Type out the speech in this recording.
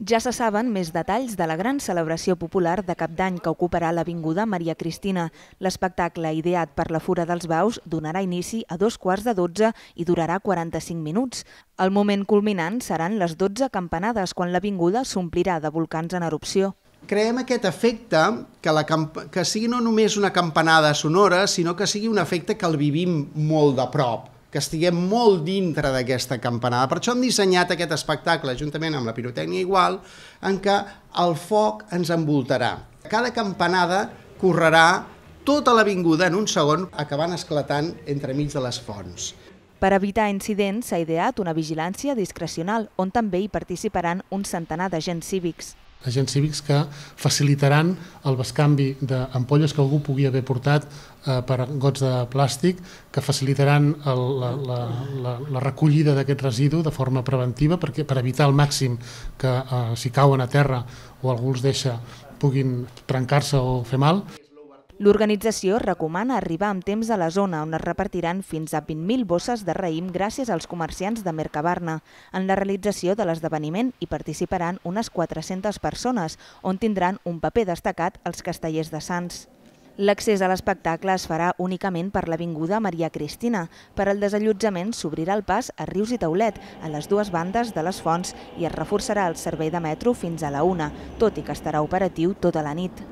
Ja se saben més detalls de la gran celebració popular de cap d'any que ocuparà l'Avinguda Maria Cristina. L'espectacle ideat per la Fura dels Baus donarà inici a dos quarts de 12 i durarà 45 minuts. El moment culminant seran les 12 campanades, quan l'Avinguda s'omplirà de volcans en erupció. Creem aquest efecte que, la que sigui no només una campanada sonora, sinó que sigui un efecte que el vivim molt de prop que estiguem molt dintre d'aquesta campanada. Per això hem dissenyat aquest espectacle, juntament amb la pirotècnia igual, en què el foc ens envoltarà. Cada campanada correrà tota l'avinguda en un segon, acabant esclatant entremig de les fonts. Per evitar incidents, s'ha ideat una vigilància discrecional, on també hi participaran un centenar d'agents cívics agents cívics que facilitaran el bescanvi d'ampolles que algú pugui haver portat eh, per gots de plàstic, que facilitaran el, la, la, la, la recollida d'aquest residu de forma preventiva perquè per evitar al màxim que eh, si cauen a terra o algú els deixa puguin trencar-se o fer mal. L'organització recomana arribar amb temps a la zona on es repartiran fins a 20.000 bosses de raïm gràcies als comerciants de Mercabarna. En la realització de l'esdeveniment hi participaran unes 400 persones, on tindran un paper destacat els castellers de Sants. L'accés a l'espectacle es farà únicament per l'Avinguda Maria Cristina. Per al desallotjament s'obrirà el pas a Rius i Taulet, a les dues bandes de les fonts, i es reforçarà el servei de metro fins a la una, tot i que estarà operatiu tota la nit.